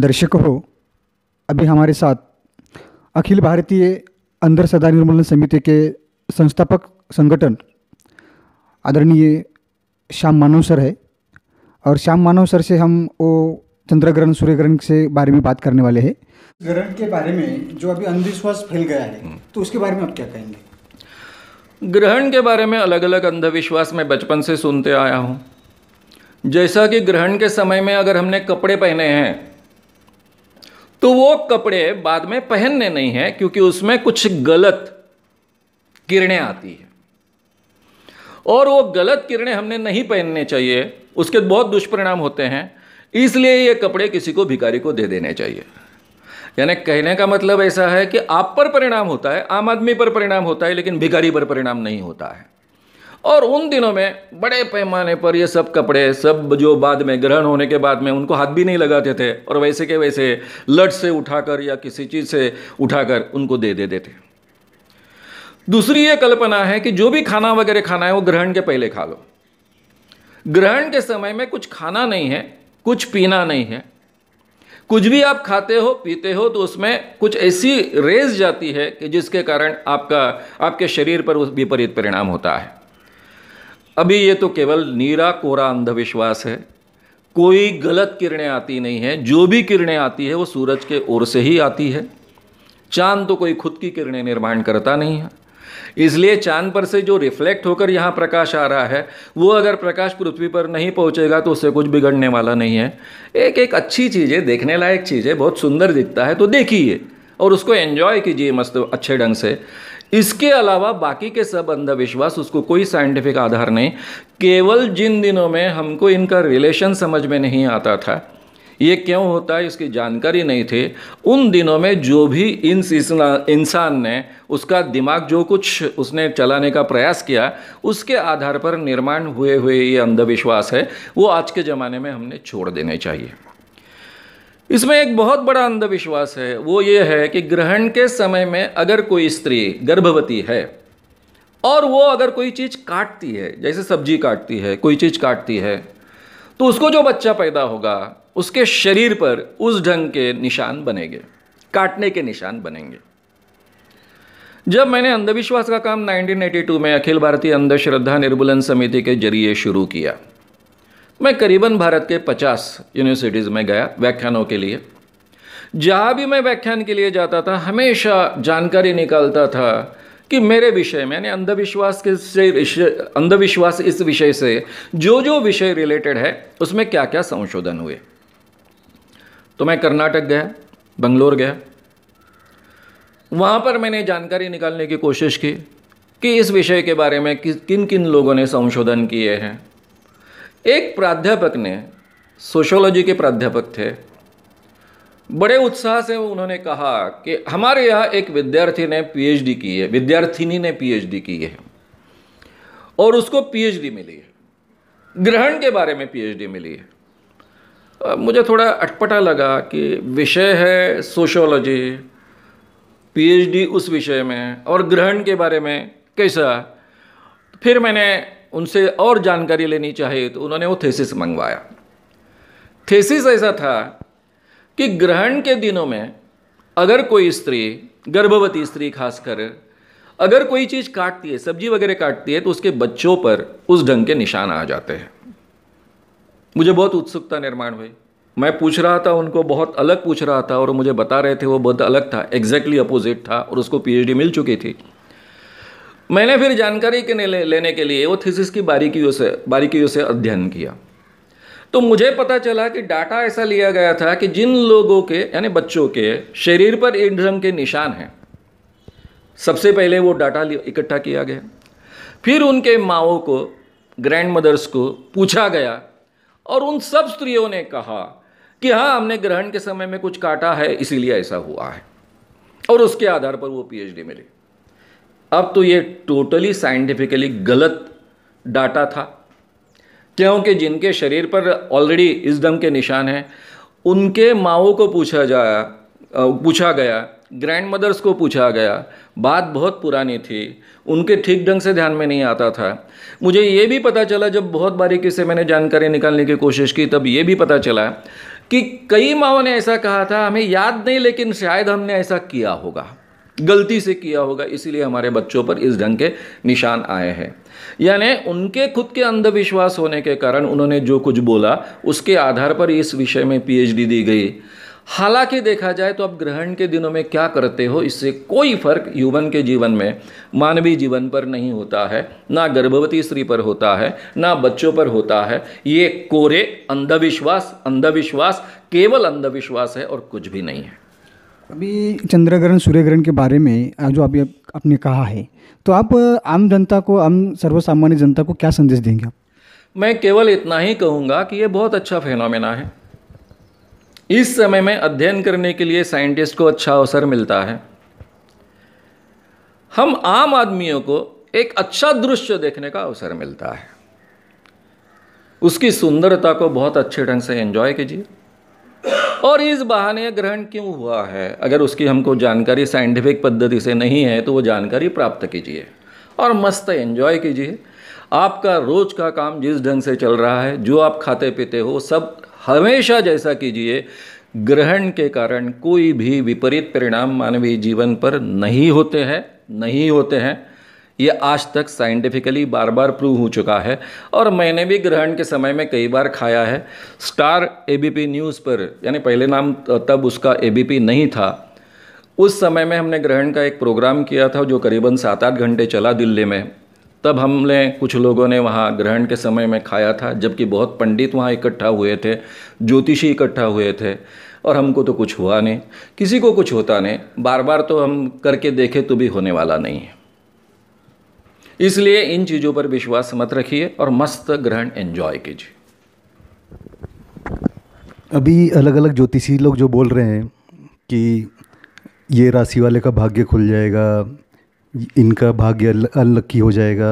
दर्शक हो अभी हमारे साथ अखिल भारतीय अंधर सदा निर्मूलन समिति के संस्थापक संगठन आदरणीय श्याम मानव सर है और श्याम मानव सर से हम वो चंद्रग्रहण सूर्य ग्रहण से बारे में बात करने वाले हैं ग्रहण के बारे में जो अभी अंधविश्वास फैल गया है हम्म। तो उसके बारे में आप क्या कहेंगे ग्रहण के बारे में अलग अलग अंधविश्वास मैं बचपन से सुनते आया हूँ जैसा कि ग्रहण के समय में अगर हमने कपड़े पहने हैं तो वो कपड़े बाद में पहनने नहीं है क्योंकि उसमें कुछ गलत किरणें आती हैं और वो गलत किरणें हमने नहीं पहनने चाहिए उसके बहुत दुष्परिणाम होते हैं इसलिए ये कपड़े किसी को भिखारी को दे देने चाहिए यानी कहने का मतलब ऐसा है कि आप पर परिणाम होता है आम आदमी पर परिणाम होता है लेकिन भिखारी पर परिणाम नहीं होता है और उन दिनों में बड़े पैमाने पर ये सब कपड़े सब जो बाद में ग्रहण होने के बाद में उनको हाथ भी नहीं लगाते थे और वैसे के वैसे लट से उठाकर या किसी चीज़ से उठाकर उनको दे देते दे थे दूसरी ये कल्पना है कि जो भी खाना वगैरह खाना है वो ग्रहण के पहले खा लो ग्रहण के समय में कुछ खाना नहीं है कुछ पीना नहीं है कुछ भी आप खाते हो पीते हो तो उसमें कुछ ऐसी रेज जाती है कि जिसके कारण आपका आपके शरीर पर उस विपरीत परिणाम होता है अभी ये तो केवल नीरा कोरा अंधविश्वास है कोई गलत किरणें आती नहीं हैं जो भी किरणें आती है वो सूरज के ओर से ही आती है चांद तो कोई खुद की किरणें निर्माण करता नहीं है इसलिए चांद पर से जो रिफ्लेक्ट होकर यहाँ प्रकाश आ रहा है वो अगर प्रकाश पृथ्वी पर नहीं पहुँचेगा तो उससे कुछ बिगड़ने वाला नहीं है एक एक अच्छी चीज़ है देखने लायक चीज़ है बहुत सुंदर दिखता है तो देखिए और उसको एन्जॉय कीजिए मस्त अच्छे ढंग से इसके अलावा बाकी के सब अंधविश्वास उसको कोई साइंटिफिक आधार नहीं केवल जिन दिनों में हमको इनका रिलेशन समझ में नहीं आता था ये क्यों होता है इसकी जानकारी नहीं थी उन दिनों में जो भी इन इंसान ने उसका दिमाग जो कुछ उसने चलाने का प्रयास किया उसके आधार पर निर्माण हुए हुए ये अंधविश्वास है वो आज के ज़माने में हमने छोड़ देने चाहिए इसमें एक बहुत बड़ा अंधविश्वास है वो ये है कि ग्रहण के समय में अगर कोई स्त्री गर्भवती है और वो अगर कोई चीज़ काटती है जैसे सब्जी काटती है कोई चीज़ काटती है तो उसको जो बच्चा पैदा होगा उसके शरीर पर उस ढंग के निशान बनेंगे काटने के निशान बनेंगे जब मैंने अंधविश्वास का काम 1982 में अखिल भारतीय अंधश्रद्धा निर्मूलन समिति के जरिए शुरू किया मैं करीबन भारत के 50 यूनिवर्सिटीज़ में गया व्याख्यानों के लिए जहाँ भी मैं व्याख्यान के लिए जाता था हमेशा जानकारी निकालता था कि मेरे विषय में यानी अंधविश्वास के से अंधविश्वास इस विषय से जो जो विषय रिलेटेड है उसमें क्या क्या संशोधन हुए तो मैं कर्नाटक गया बंगलोर गया वहाँ पर मैंने जानकारी निकालने की कोशिश की कि इस विषय के बारे में किन किन लोगों ने संशोधन किए हैं एक प्राध्यापक ने सोशोलॉजी के प्राध्यापक थे बड़े उत्साह से उन्होंने कहा कि हमारे यहाँ एक विद्यार्थी ने पीएचडी की है विद्यार्थिनी ने पीएचडी की है और उसको पीएचडी मिली है ग्रहण के बारे में पीएचडी मिली है मुझे थोड़ा अटपटा लगा कि विषय है सोशोलॉजी पीएचडी उस विषय में और ग्रहण के बारे में कैसा फिर मैंने उनसे और जानकारी लेनी चाहिए तो उन्होंने वो थेसिस मंगवाया थेसिस ऐसा था कि ग्रहण के दिनों में अगर कोई स्त्री गर्भवती स्त्री खासकर अगर कोई चीज़ काटती है सब्जी वगैरह काटती है तो उसके बच्चों पर उस ढंग के निशान आ जाते हैं मुझे बहुत उत्सुकता निर्माण हुई मैं पूछ रहा था उनको बहुत अलग पूछ रहा था और मुझे बता रहे थे वो बहुत अलग था एग्जैक्टली अपोजिट था और उसको पीएचडी मिल चुकी थी मैंने फिर जानकारी के ले, लेने के लिए वो थीसिस की बारीकियों से बारीकियों से अध्ययन किया तो मुझे पता चला कि डाटा ऐसा लिया गया था कि जिन लोगों के यानी बच्चों के शरीर पर एक ढंग के निशान हैं सबसे पहले वो डाटा इकट्ठा किया गया फिर उनके माओ को ग्रैंड मदर्स को पूछा गया और उन सब स्त्रियों ने कहा कि हाँ हमने ग्रहण के समय में कुछ काटा है इसीलिए ऐसा हुआ है और उसके आधार पर वो पीएचडी मिली अब तो ये टोटली साइंटिफिकली गलत डाटा था क्योंकि जिनके शरीर पर ऑलरेडी इस दम के निशान हैं उनके माओ को पूछा जाया पूछा गया ग्रैंड मदर्स को पूछा गया बात बहुत पुरानी थी उनके ठीक ढंग से ध्यान में नहीं आता था मुझे ये भी पता चला जब बहुत बारीकी से मैंने जानकारी निकालने की कोशिश की तब ये भी पता चला कि कई माओ ने ऐसा कहा था हमें याद नहीं लेकिन शायद हमने ऐसा किया होगा गलती से किया होगा इसीलिए हमारे बच्चों पर इस ढंग के निशान आए हैं यानी उनके खुद के अंधविश्वास होने के कारण उन्होंने जो कुछ बोला उसके आधार पर इस विषय में पीएचडी दी गई हालांकि देखा जाए तो आप ग्रहण के दिनों में क्या करते हो इससे कोई फर्क ह्यूमन के जीवन में मानवीय जीवन पर नहीं होता है ना गर्भवती स्त्री पर होता है ना बच्चों पर होता है ये कोरे अंधविश्वास अंधविश्वास केवल अंधविश्वास है और कुछ भी नहीं है अभी चंद्र ग्रहण सूर्य ग्रहण के बारे में जो अभी आपने कहा है तो आप आम जनता को आम सर्वसामान्य जनता को क्या संदेश देंगे आप मैं केवल इतना ही कहूँगा कि ये बहुत अच्छा फेनोमेना है इस समय में अध्ययन करने के लिए साइंटिस्ट को अच्छा अवसर मिलता है हम आम आदमियों को एक अच्छा दृश्य देखने का अवसर मिलता है उसकी सुंदरता को बहुत अच्छे ढंग से एंजॉय कीजिए और इस बहाने ग्रहण क्यों हुआ है अगर उसकी हमको जानकारी साइंटिफिक पद्धति से नहीं है तो वो जानकारी प्राप्त कीजिए और मस्त एंजॉय कीजिए आपका रोज का काम जिस ढंग से चल रहा है जो आप खाते पीते हो सब हमेशा जैसा कीजिए ग्रहण के कारण कोई भी विपरीत परिणाम मानवीय जीवन पर नहीं होते हैं नहीं होते हैं ये आज तक साइंटिफिकली बार बार प्रूव हो चुका है और मैंने भी ग्रहण के समय में कई बार खाया है स्टार एबीपी न्यूज़ पर यानी पहले नाम तब उसका एबीपी नहीं था उस समय में हमने ग्रहण का एक प्रोग्राम किया था जो करीबन सात आठ घंटे चला दिल्ली में तब हमने कुछ लोगों ने वहाँ ग्रहण के समय में खाया था जबकि बहुत पंडित वहाँ इकट्ठा हुए थे ज्योतिषी इकट्ठा हुए थे और हमको तो कुछ हुआ नहीं किसी को कुछ होता नहीं बार बार तो हम करके देखे तो भी होने वाला नहीं है इसलिए इन चीज़ों पर विश्वास मत रखिए और मस्त ग्रहण एंजॉय कीजिए अभी अलग अलग ज्योतिषी लोग जो बोल रहे हैं कि ये राशि वाले का भाग्य खुल जाएगा इनका भाग्य अनलक्की हो जाएगा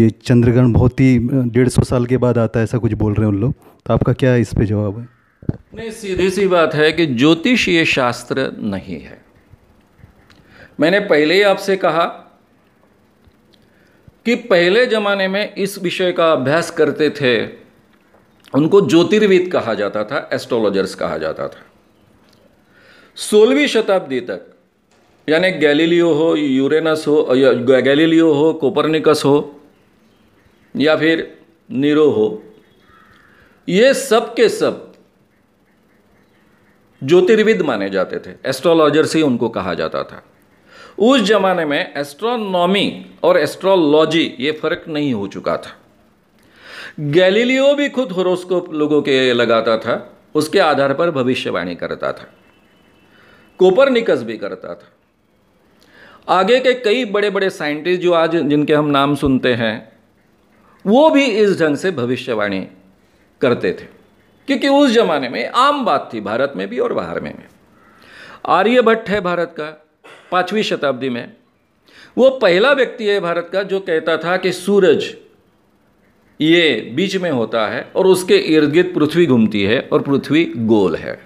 ये चंद्रग्रहण बहुत ही डेढ़ सौ साल के बाद आता है ऐसा कुछ बोल रहे हैं उन लोग तो आपका क्या इस पे जवाब है नहीं सीधी सी बात है कि ज्योतिष ये शास्त्र नहीं है मैंने पहले ही आपसे कहा कि पहले ज़माने में इस विषय का अभ्यास करते थे उनको ज्योतिर्विद कहा जाता था एस्ट्रोलॉजर्स कहा जाता था सोलहवीं शताब्दी तक यानी गैलीलियो हो यूरेनस हो या गैलीलियो हो कोपरनिकस हो या फिर नीरो हो ये सब के सब ज्योतिर्विद माने जाते थे एस्ट्रोलॉजर्स ही उनको कहा जाता था उस जमाने में एस्ट्रोनॉमी और एस्ट्रोलॉजी ये फर्क नहीं हो चुका था गैलीलियो भी खुद होरोस्कोप लोगों के लगाता था उसके आधार पर भविष्यवाणी करता था कोपरनिकस भी करता था आगे के कई बड़े बड़े साइंटिस्ट जो आज जिनके हम नाम सुनते हैं वो भी इस ढंग से भविष्यवाणी करते थे क्योंकि उस जमाने में आम बात थी भारत में भी और बाहर में भी आर्यभट्ट है भारत का पाँचवीं शताब्दी में वो पहला व्यक्ति है भारत का जो कहता था कि सूरज ये बीच में होता है और उसके इर्द गिर्द पृथ्वी घूमती है और पृथ्वी गोल है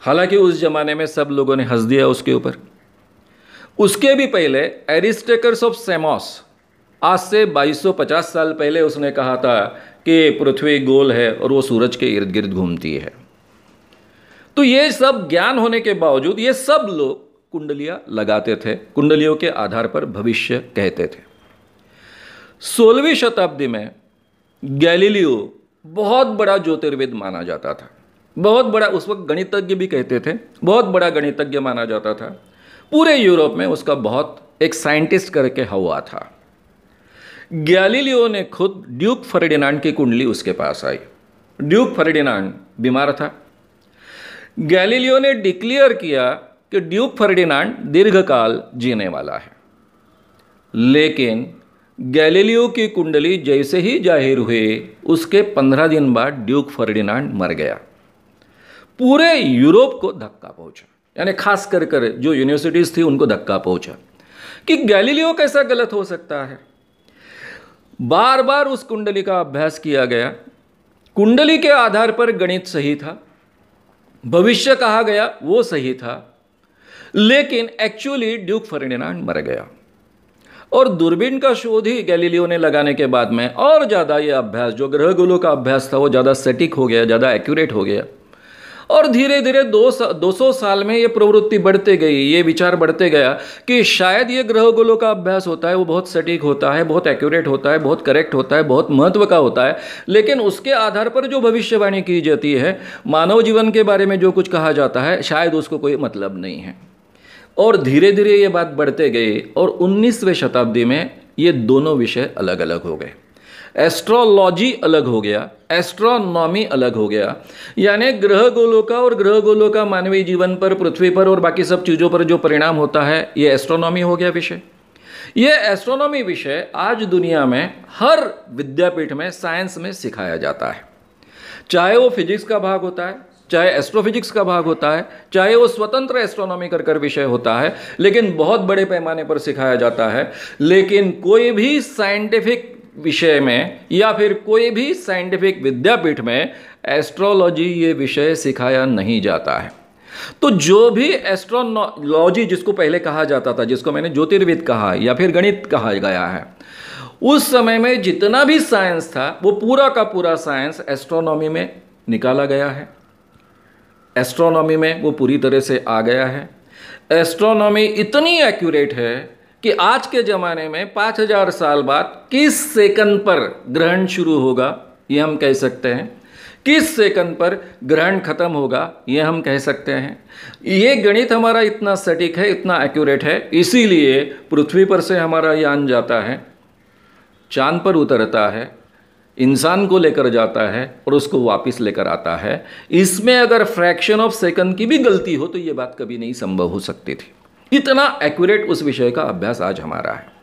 हालांकि उस जमाने में सब लोगों ने हंस दिया उसके ऊपर उसके भी पहले एरिस्टेकर्स ऑफ सेमोस आज से 2250 साल पहले उसने कहा था कि पृथ्वी गोल है और वो सूरज के इर्द गिर्द घूमती है तो ये सब ज्ञान होने के बावजूद ये सब लोग कुंडलियां लगाते थे कुंडलियों के आधार पर भविष्य कहते थे सोलहवीं शताब्दी में गैलीलियो बहुत बड़ा ज्योतिर्विद माना जाता था बहुत बड़ा उस वक्त गणितज्ञ भी कहते थे बहुत बड़ा गणितज्ञ माना जाता था पूरे यूरोप में उसका बहुत एक साइंटिस्ट करके हुआ था गैलीलियो ने खुद ड्यूक फर्डिनांड की कुंडली उसके पास आई ड्यूक फर्डिनांड बीमार था गैलीलियो ने डिक्लेयर किया कि ड्यूक फर्डिनांड दीर्घकाल जीने वाला है लेकिन गैलीलियो की कुंडली जैसे ही जाहिर हुए उसके पंद्रह दिन बाद ड्यूक फर्डिनांड मर गया पूरे यूरोप को धक्का पहुंचा यानी खास कर कर जो यूनिवर्सिटीज़ थी उनको धक्का पहुंचा कि गैलीलियो कैसा गलत हो सकता है बार बार उस कुंडली का अभ्यास किया गया कुंडली के आधार पर गणित सही था भविष्य कहा गया वो सही था लेकिन एक्चुअली ड्यूक फर्डिनांड मर गया और दूरबीन का शोध ही गैलीलियो ने लगाने के बाद में और ज़्यादा ये अभ्यास जो ग्रह गोलों का अभ्यास था वो ज़्यादा सटीक हो गया ज़्यादा एक्यूरेट हो गया और धीरे धीरे दो दो सौ साल में ये प्रवृत्ति बढ़ते गई ये विचार बढ़ते गया कि शायद ये ग्रह गोलों का अभ्यास होता है वो बहुत सटीक होता है बहुत एक्यूरेट होता है बहुत करेक्ट होता है बहुत महत्व का होता है लेकिन उसके आधार पर जो भविष्यवाणी की जाती है मानव जीवन के बारे में जो कुछ कहा जाता है शायद उसको कोई मतलब नहीं है और धीरे धीरे ये बात बढ़ते गई और 19वें शताब्दी में ये दोनों विषय अलग अलग हो गए एस्ट्रोलॉजी अलग हो गया एस्ट्रोनॉमी अलग हो गया यानी ग्रह गोलों का और ग्रह गोलों का मानवीय जीवन पर पृथ्वी पर और बाकी सब चीज़ों पर जो परिणाम होता है ये एस्ट्रोनॉमी हो गया विषय ये एस्ट्रोनॉमी विषय आज दुनिया में हर विद्यापीठ में साइंस में सिखाया जाता है चाहे वो फिजिक्स का भाग होता है चाहे एस्ट्रोफिजिक्स का भाग होता है चाहे वो स्वतंत्र एस्ट्रोनॉमी कर कर विषय होता है लेकिन बहुत बड़े पैमाने पर सिखाया जाता है लेकिन कोई भी साइंटिफिक विषय में या फिर कोई भी साइंटिफिक विद्यापीठ में एस्ट्रोलॉजी ये विषय सिखाया नहीं जाता है तो जो भी एस्ट्रोलॉजी जिसको पहले कहा जाता था जिसको मैंने ज्योतिर्विद कहा या फिर गणित कहा गया है उस समय में जितना भी साइंस था वो पूरा का पूरा साइंस एस्ट्रोनॉमी में निकाला गया है एस्ट्रोनॉमी में वो पूरी तरह से आ गया है एस्ट्रोनॉमी इतनी एक्यूरेट है कि आज के ज़माने में 5000 साल बाद किस सेकंड पर ग्रहण शुरू होगा ये हम कह सकते हैं किस सेकंड पर ग्रहण खत्म होगा ये हम कह सकते हैं ये गणित हमारा इतना सटीक है इतना एक्यूरेट है इसीलिए पृथ्वी पर से हमारा यान जाता है चांद पर उतरता है इंसान को लेकर जाता है और उसको वापस लेकर आता है इसमें अगर फ्रैक्शन ऑफ सेकंड की भी गलती हो तो ये बात कभी नहीं संभव हो सकती थी इतना एक्यूरेट उस विषय का अभ्यास आज हमारा है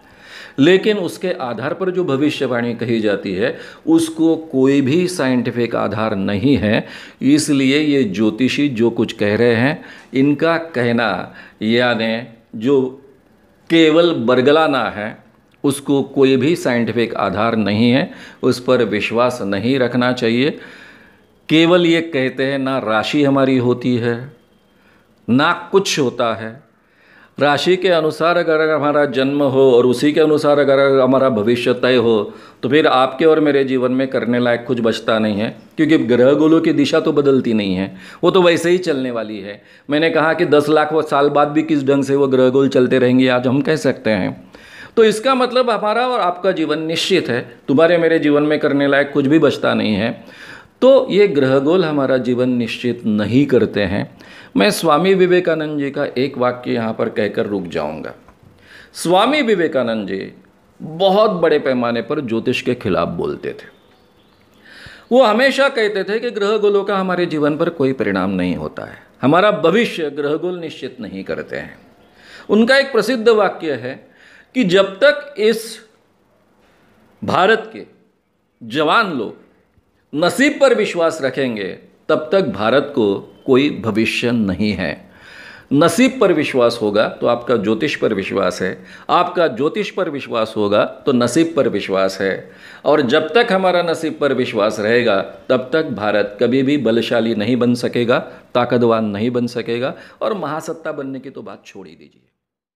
लेकिन उसके आधार पर जो भविष्यवाणी कही जाती है उसको कोई भी साइंटिफिक आधार नहीं है इसलिए ये ज्योतिषी जो कुछ कह रहे हैं इनका कहना यानी जो केवल बरगलाना है उसको कोई भी साइंटिफिक आधार नहीं है उस पर विश्वास नहीं रखना चाहिए केवल ये कहते हैं ना राशि हमारी होती है ना कुछ होता है राशि के अनुसार अगर हमारा जन्म हो और उसी के अनुसार अगर हमारा भविष्य तय हो तो फिर आपके और मेरे जीवन में करने लायक कुछ बचता नहीं है क्योंकि ग्रह गोलों की दिशा तो बदलती नहीं है वो तो वैसे ही चलने वाली है मैंने कहा कि दस लाख साल बाद भी किस ढंग से वो ग्रह गोल चलते रहेंगे आज हम कह सकते हैं तो इसका मतलब हमारा और आपका जीवन निश्चित है तुम्हारे मेरे जीवन में करने लायक कुछ भी बचता नहीं है तो ये ग्रह गोल हमारा जीवन निश्चित नहीं करते हैं मैं स्वामी विवेकानंद जी का एक वाक्य यहाँ पर कहकर रुक जाऊँगा स्वामी विवेकानंद जी बहुत बड़े पैमाने पर ज्योतिष के खिलाफ बोलते थे वो हमेशा कहते थे कि ग्रह गोलों का हमारे जीवन पर कोई परिणाम नहीं होता है हमारा भविष्य ग्रह गोल निश्चित नहीं करते हैं उनका एक प्रसिद्ध वाक्य है कि जब तक इस भारत के जवान लोग नसीब पर विश्वास रखेंगे तब तक भारत को कोई भविष्य नहीं है नसीब पर विश्वास होगा तो आपका ज्योतिष पर विश्वास है आपका ज्योतिष पर विश्वास होगा तो नसीब पर विश्वास है और जब तक हमारा नसीब पर विश्वास रहेगा तब तक भारत कभी भी बलशाली नहीं बन सकेगा ताकतवान नहीं बन सकेगा और महासत्ता बनने की तो बात छोड़ ही दीजिए